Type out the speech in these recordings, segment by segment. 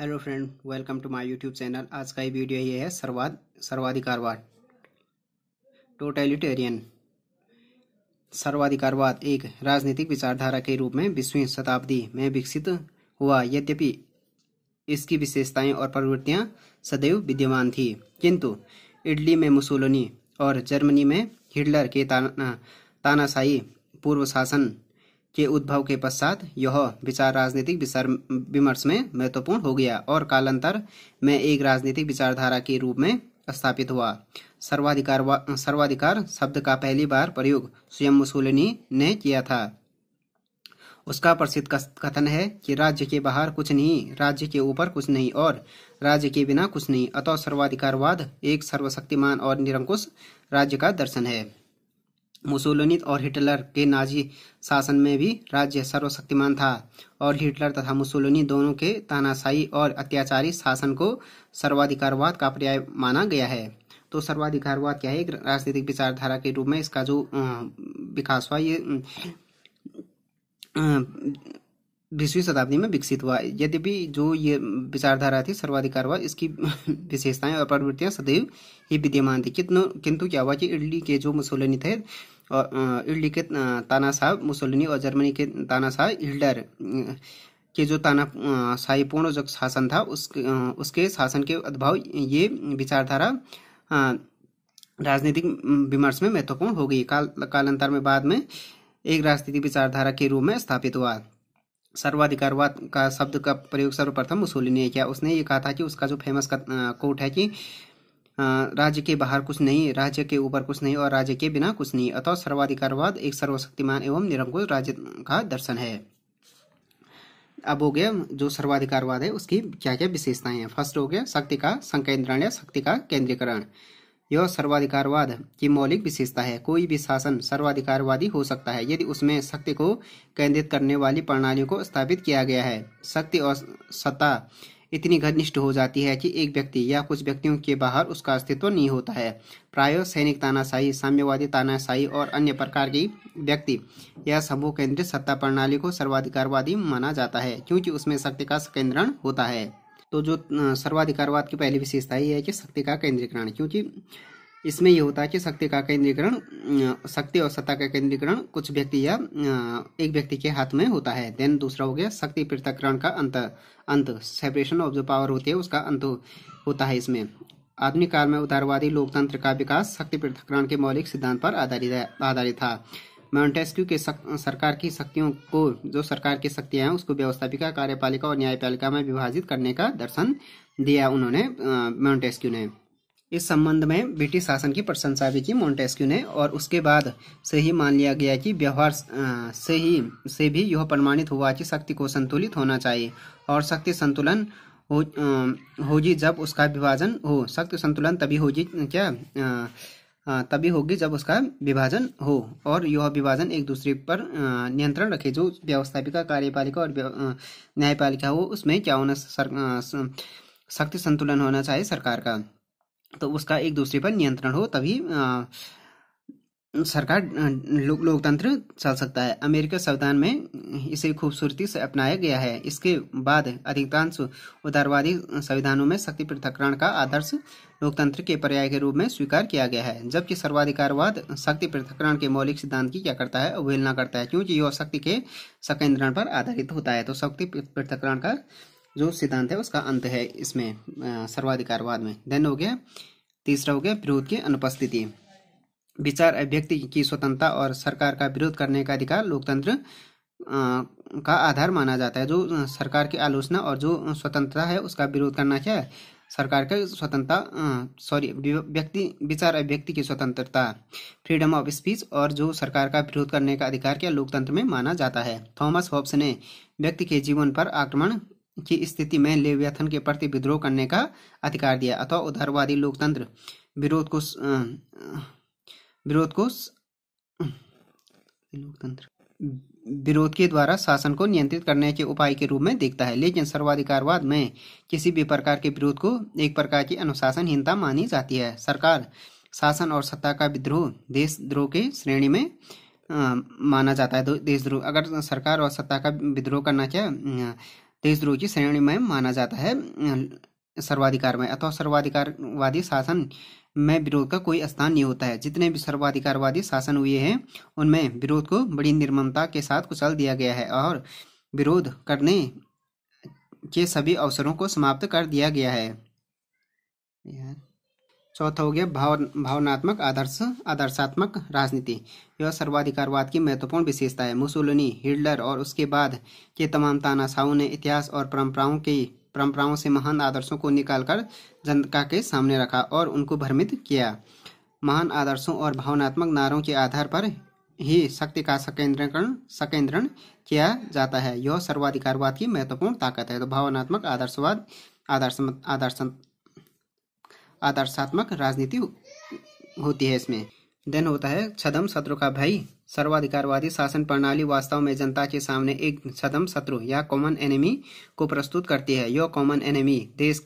hello friend welcome to my YouTube channel आज का ये वीडियो ये है सर्वाद सर्वाधिकारवाद टोटलिटेरियन सर्वाधिकारवाद एक राजनीतिक विचारधारा के रूप में बीसवीं शताब्दी में विकसित हुआ यद्यपि इसकी विशेषताएं और प्रवृत्तियां सदैव विद्यमान थी किंतु इटली में मुसोलोनी और जर्मनी में हिटलर के ताना तानाशाही पूर्व शासन के उद्भव के पश्चात यह विचार राजनीतिक विचार विमर्श में महत्वपूर्ण हो गया और कालांतर में एक राजनीतिक विचारधारा के रूप में स्थापित हुआ सर्वाधिकार सर्वाधिकार शब्द का पहली बार प्रयोग स्वयं मुसोलिनी ने किया था उसका प्रसिद्ध कथन है कि राज्य के बाहर कुछ नहीं राज्य के ऊपर कुछ नहीं और राज्य के बिना कुछ नहीं अतः सर्वाधिकारवाद एक सर्वशक्तिमान और निरंकुश राज्य का दर्शन है मुसोलिनी और हिटलर के नाजी शासन में भी राज्य सर्वशक्तिमान था और हिटलर तथा मुसोलिनी दोनों के तानाशाही और अत्याचारी शासन को सर्वाधिकारवाद का पर्याय माना गया है तो सर्वाधिकारवाद क्या है एक राजनीतिक विचारधारा के रूप में इसका जो विकास हुआ ये बीसवीं शताब्दी में विकसित हुआ यद्यपि जो ये विचारधारा थी सर्वाधिकारवाद इसकी विशेषताएं और प्रवृत्तियां सदैव ही विद्यमान थी कितनों किंतु क्या हुआ कि इटली के जो मुसोलिनी थे इटली के तानाशाह मुसोलिनी और जर्मनी के तानाशाह हिल्डर के जो ताना शाही पूर्ण जो शासन था उसके उसके शासन के अद्भाव ये विचारधारा राजनीतिक विमर्श में महत्वपूर्ण हो गई काल कालांतर में बाद में एक राजनीतिक विचारधारा के रूप में स्थापित हुआ सर्वाधिकारवाद का शब्द का प्रयोग सर्वप्रथम मुसोलिनी ने किया उसने ये कहा था कि उसका जो फेमस कोट है कि राज्य के बाहर कुछ नहीं राज्य के ऊपर कुछ नहीं और राज्य के बिना कुछ नहीं अतः सर्वाधिकारवाद एक सर्वशक्तिमान एवं निरंकुश राज्य का दर्शन है अब हो गया जो सर्वाधिकारवाद है उसकी क्या क्या विशेषताएं हैं फर्स्ट हो गया शक्ति का संकेंद्रण या शक्ति का केंद्रीकरण यह सर्वाधिकारवाद की मौलिक विशेषता है कोई भी शासन सर्वाधिकारवादी हो सकता है यदि उसमें शक्ति को केंद्रित करने वाली प्रणालियों को स्थापित किया गया है शक्ति और सत्ता इतनी घनिष्ठ हो जाती है कि एक व्यक्ति या कुछ व्यक्तियों के बाहर उसका अस्तित्व नहीं होता है प्राय सैनिक तानाशाही साम्यवादी तानाशाही और अन्य प्रकार की व्यक्ति यह समूह केंद्रित सत्ता प्रणाली को सर्वाधिकारवादी माना जाता है क्योंकि उसमें शक्ति का संकेंद्रण होता है तो जो सर्वाधिकारवाद की पहली विशेषता ही है कि शक्ति का केंद्रीकरण क्योंकि इसमें यह होता है कि शक्ति का केंद्रीकरण शक्ति और सत्ता का केंद्रीकरण कुछ व्यक्ति या एक व्यक्ति के हाथ में होता है देन दूसरा हो गया शक्ति पृथककरण का अंत अंत सेपरेशन ऑफ जो पावर होती है उसका अंत होता है इसमें आधुनिक काल में उदारवादी लोकतंत्र का विकास शक्ति पृथककरण के मौलिक सिद्धांत पर आधारित आधारित था मोन्टेस्क्यू के सरकार की शक्तियों को जो सरकार की शक्तियां हैं उसको व्यवस्थापिका कार्यपालिका और न्यायपालिका में विभाजित करने का दर्शन दिया उन्होंने मोन्टेस्क्यू ने इस संबंध में ब्रिटिश शासन की प्रशंसा भी की मोन्टेस्क्यू ने और उसके बाद से ही मान लिया गया कि व्यवहार से ही से भी यह प्रमाणित हुआ कि शक्ति को संतुलित होना चाहिए और शक्ति संतुलन हो होगी जब उसका विभाजन हो शक्ति संतुलन तभी होगी क्या तभी होगी जब उसका विभाजन हो और यह विभाजन एक दूसरे पर नियंत्रण रखे जो व्यवस्थापिका कार्यपालिका और न्यायपालिका हो उसमें क्या होना शक्ति संतुलन होना चाहिए सरकार का तो उसका एक दूसरे पर नियंत्रण हो तभी सरकार लो, लोकतंत्र चल सकता है अमेरिका संविधान में इसे खूबसूरती से अपनाया गया है इसके बाद अधिकांश उदारवादी संविधानों में शक्ति पृथकरण का आदर्श लोकतंत्र के पर्याय के रूप में स्वीकार किया गया है जबकि सर्वाधिकारवाद शक्ति पृथकरण के मौलिक सिद्धांत की क्या करता है अवहेलना करता है क्योंकि यह शक्ति के संकेंद्रण पर आधारित होता है तो शक्ति पृथकरण का जो सिद्धांत है उसका अंत है इसमें सर्वाधिकारवाद में देन हो गया तीसरा हो गया विरोध की अनुपस्थिति विचार अभिव्यक्ति की स्वतंत्रता और सरकार का विरोध करने का अधिकार लोकतंत्र का आधार माना जाता है जो सरकार की आलोचना और जो स्वतंत्रता है उसका विरोध करना क्या है सरकार का स्वतंत्रता सॉरी व्यक्ति विचार अभिव्यक्ति की स्वतंत्रता फ्रीडम ऑफ स्पीच और जो सरकार का विरोध करने का अधिकार क्या लोकतंत्र में माना जाता है थॉमस हॉब्स ने व्यक्ति के जीवन पर आक्रमण की स्थिति में लेव्याथन के प्रति विद्रोह करने का अधिकार दिया अथवा उदारवादी लोकतंत्र विरोध को अं, अं, विरोध को अं, लोकतंत्र विरोध के द्वारा शासन को नियंत्रित करने के उपाय के रूप में देखता है लेकिन सर्वाधिकारवाद में किसी भी प्रकार के विरोध को एक प्रकार की अनुशासनहीनता मानी जाती है सरकार शासन और सत्ता का विद्रोह देशद्रोह के श्रेणी में आ, माना जाता है देशद्रोह अगर सरकार और सत्ता का विद्रोह करना चाहे देशद्रोह की श्रेणी में माना जाता है सर्वाधिकार में अथवा सर्वाधिकारवादी शासन में विरोध का कोई स्थान नहीं होता है जितने भी सर्वाधिकारवादी शासन हुए हैं उनमें विरोध को बड़ी निर्ममता के साथ कुचल दिया गया है और विरोध करने के सभी अवसरों को समाप्त कर दिया गया है चौथा हो गया भाव भावनात्मक आदर्श आदर्शात्मक राजनीति यह सर्वाधिकारवाद की महत्वपूर्ण विशेषता है मुसोलिनी हिटलर और उसके बाद के तमाम तानाशाहों ने इतिहास और परंपराओं के परंपराओं से महान आदर्शों को निकालकर जनता के सामने रखा और उनको भ्रमित किया महान आदर्शों और भावनात्मक नारों के आधार पर ही शक्ति का संकेंद्रीकरण संकेंद्रण किया जाता है यह सर्वाधिकारवाद की महत्वपूर्ण ताकत है तो भावनात्मक आदर्शवाद आदर्श आदर्श आदर्शात्मक राजनीति होती है इसमें देन होता है छदम शत्रु का भय सर्वाधिकारवादी शासन प्रणाली वास्तव में जनता के सामने एक छदम शत्रु या कॉमन एनिमी को प्रस्तुत करती है यह कॉमन एनिमी देश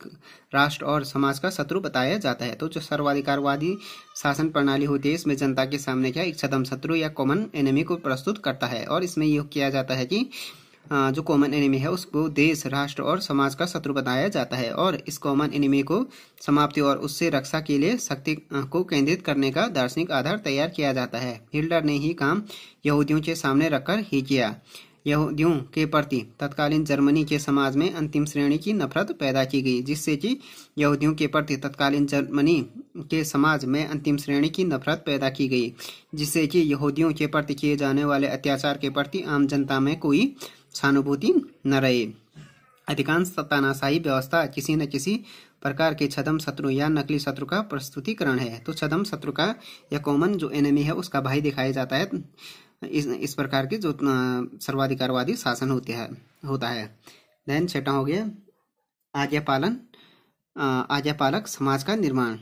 राष्ट्र और समाज का शत्रु बताया जाता है तो जो सर्वाधिकारवादी शासन प्रणाली होती है इसमें जनता के सामने क्या एक छदम शत्रु या कॉमन एनिमी को प्रस्तुत करता है और इसमें यह किया जाता है कि जो कॉमन एनिमी है उसको देश राष्ट्र और समाज का शत्रु बताया जाता है और इस कॉमन एनिमी को समाप्ति और उससे रक्षा के लिए शक्ति को केंद्रित करने का दार्शनिक आधार तैयार किया जाता है हिल्डर ने ही काम यहूदियों के सामने रखकर ही किया यहूदियों के प्रति तत्कालीन जर्मनी के समाज में अंतिम श्रेणी की नफरत पैदा की गई जिससे कि यहूदियों के प्रति तत्कालीन जर्मनी के समाज में अंतिम श्रेणी की नफरत पैदा की गई जिससे कि यहूदियों के प्रति किए जाने वाले अत्याचार के प्रति आम जनता में कोई सहानुभूति न रहे अधिकांश तानाशाही व्यवस्था किसी न किसी प्रकार के छदम शत्रु या नकली शत्रु का प्रस्तुतिकरण है तो छदम शत्रु का या कॉमन जो एनिमी है उसका भाई दिखाया जाता है इस इस प्रकार के जो सर्वाधिकारवादी शासन होते हैं होता है धैन छठा हो गया आज्ञा पालन आज्ञा पालक समाज का निर्माण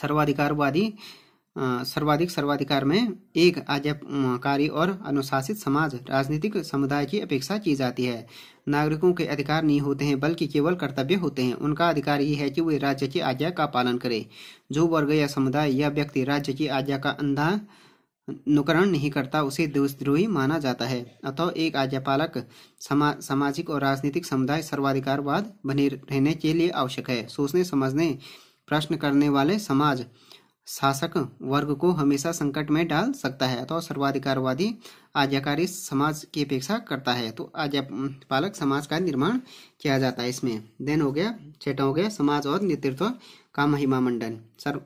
सर्वाधिकारवादी सर्वाधिक सर्वाधिकार में एक आज्ञाकारी और अनुशासित समाज राजनीतिक समुदाय की अपेक्षा की जाती है नागरिकों के अधिकार नहीं होते हैं बल्कि केवल कर्तव्य होते हैं उनका अधिकार ये है कि वे राज्य की आज्ञा का पालन करें जो वर्ग या समुदाय या व्यक्ति राज्य की आज्ञा का अंधा नुकरण नहीं करता उसे देशद्रोही माना जाता है अतः एक आज्ञापालक समा, सामाजिक और राजनीतिक समुदाय सर्वाधिकारवाद बने रहने के लिए आवश्यक है सोचने समझने प्रश्न करने वाले समाज शासक वर्ग को हमेशा संकट में डाल सकता है तो सर्वाधिकारवादी आज्ञाकारी समाज की अपेक्षा करता है तो आज्ञापालक पालक समाज का निर्माण किया जाता है इसमें देन हो गया छठा हो गया समाज और नेतृत्व का महिमा मंडन सर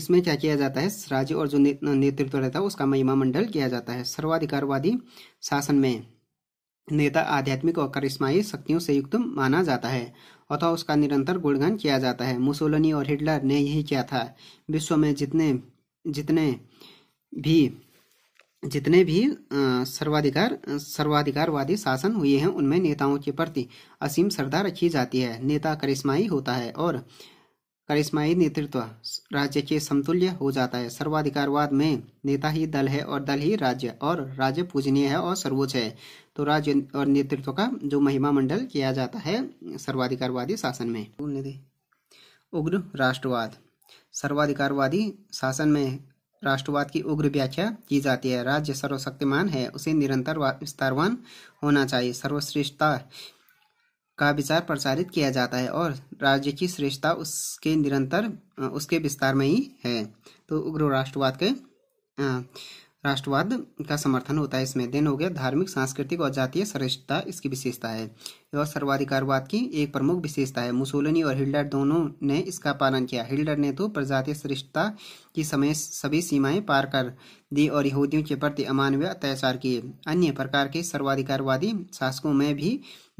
इसमें क्या किया जाता है राज्य और जो नेतृत्व रहता है उसका महिमा मंडल किया जाता है सर्वाधिकारवादी शासन में नेता आध्यात्मिक और करिश्माई शक्तियों से युक्त माना जाता है अथवा उसका निरंतर गुणगान किया जाता है मुसोलनी और हिटलर ने यही किया था विश्व में जितने जितने भी जितने भी सर्वाधिकार सर्वाधिकारवादी शासन हुए हैं उनमें नेताओं के प्रति असीम श्रद्धा रखी जाती है नेता करिश्माई होता है और करिश्माई नेतृत्व राज्य के समतुल्य हो जाता है सर्वाधिकारवाद में नेता ही दल है और दल ही राज्य और राज्य पूजनीय है और सर्वोच्च है तो राज्य और नेतृत्व का जो महिमा मंडल किया जाता है सर्वाधिकारवादी शासन में उग्र राष्ट्रवाद सर्वाधिकारवादी शासन में राष्ट्रवाद की उग्र व्याख्या की जाती है राज्य सर्वशक्तिमान है उसे निरंतर विस्तारवान होना चाहिए सर्वश्रेष्ठता का विचार प्रसारित किया जाता है और राज्य की श्रेष्ठता उसके निरंतर उसके विस्तार में ही है तो उग्र राष्ट्रवाद के राष्ट्रवाद का समर्थन होता है इसमें देन हो गया धार्मिक सांस्कृतिक और जातीय श्रेष्ठता इसकी विशेषता है और सर्वाधिकारवाद की एक प्रमुख विशेषता है मुसोलिनी और हिल्डर दोनों ने इसका पालन किया हिल्डर ने तो प्रजातीय श्रेष्ठता की समय सभी सीमाएं पार कर दी और यहूदियों के प्रति अमानवीय अत्याचार किए अन्य प्रकार के सर्वाधिकारवादी शासकों में भी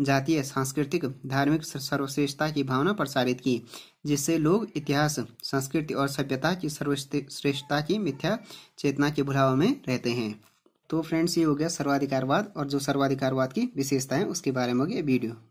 जातीय सांस्कृतिक धार्मिक सर्वश्रेष्ठता की भावना प्रसारित की जिससे लोग इतिहास संस्कृति और सभ्यता की सर्वश्रेष्ठता की मिथ्या चेतना के भुलाव में रहते हैं तो फ्रेंड्स ये हो गया सर्वाधिकारवाद और जो सर्वाधिकारवाद की विशेषताएं उसके बारे में हो गया वीडियो